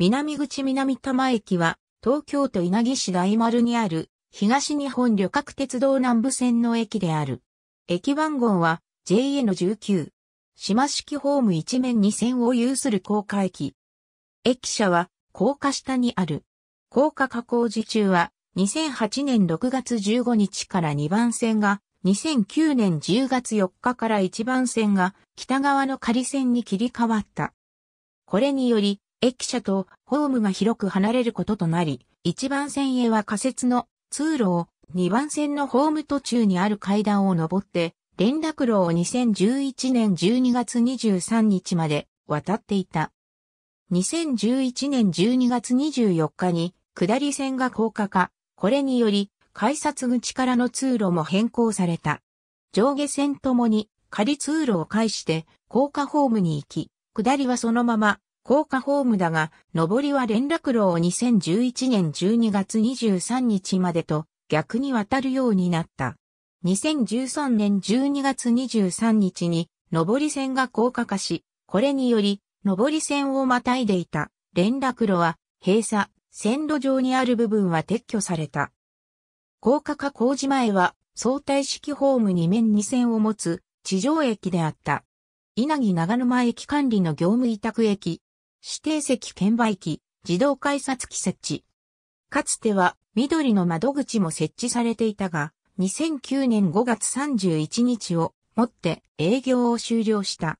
南口南多摩駅は、東京都稲城市大丸にある、東日本旅客鉄道南部線の駅である。駅番号は、JN19。島式ホーム一面二線を有する高架駅。駅舎は、高架下にある。高架加工時中は、2008年6月15日から2番線が、2009年10月4日から1番線が、北側の仮線に切り替わった。これにより、駅舎とホームが広く離れることとなり、1番線へは仮設の通路を、2番線のホーム途中にある階段を登って、連絡路を2011年12月23日まで渡っていた。2011年12月24日に下り線が高架化、これにより改札口からの通路も変更された。上下線ともに仮通路を介して高架ホームに行き、下りはそのまま高架ホームだが、上りは連絡路を2011年12月23日までと逆に渡るようになった。2013年12月23日に上り線が高架化し、これにより上り線をまたいでいた連絡路は閉鎖、線路上にある部分は撤去された。高架化工事前は相対式ホーム2面2線を持つ地上駅であった。稲城長沼駅管理の業務委託駅、指定席券売機、自動改札機設置。かつては緑の窓口も設置されていたが、2009年5月31日をもって営業を終了した。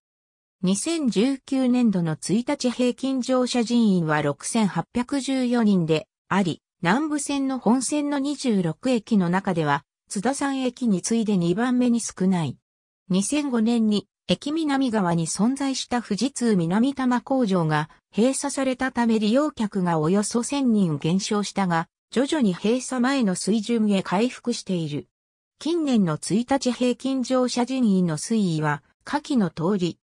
2019年度の1日平均乗車人員は6814人であり、南部線の本線の26駅の中では、津田山駅に次いで2番目に少ない。2005年に駅南側に存在した富士通南多摩工場が閉鎖されたため利用客がおよそ1000人減少したが、徐々に閉鎖前の水準へ回復している。近年の1日平均乗車人員の推移は、下記の通り。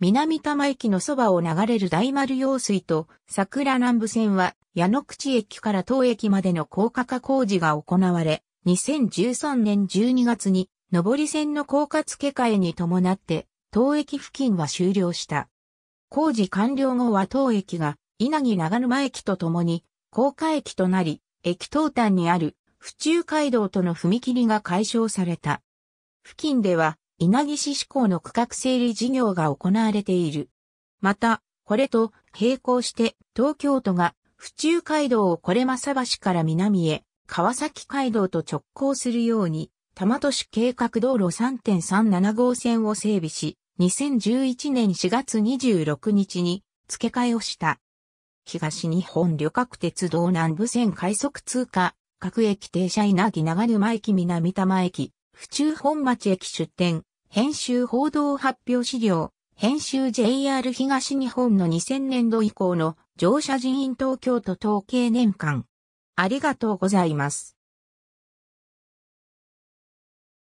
南多摩駅のそばを流れる大丸用水と桜南部線は矢野口駅から当駅までの高架化工事が行われ、2013年12月に上り線の高架付け替えに伴って東駅付近は終了した。工事完了後は東駅が稲城長沼駅とともに高架駅となり、駅東端にある府中街道との踏切が解消された。付近では稲城市志向の区画整理事業が行われている。また、これと並行して東京都が府中街道をこれまさ橋から南へ川崎街道と直行するように、多摩都市計画道路3 3 7号線を整備し、2011年4月26日に付け替えをした。東日本旅客鉄道南部線快速通過、各駅停車稲城長沼駅南多摩駅、府中本町駅出店、編集報道発表資料、編集 JR 東日本の2000年度以降の乗車人員東京都統計年間。ありがとうございます。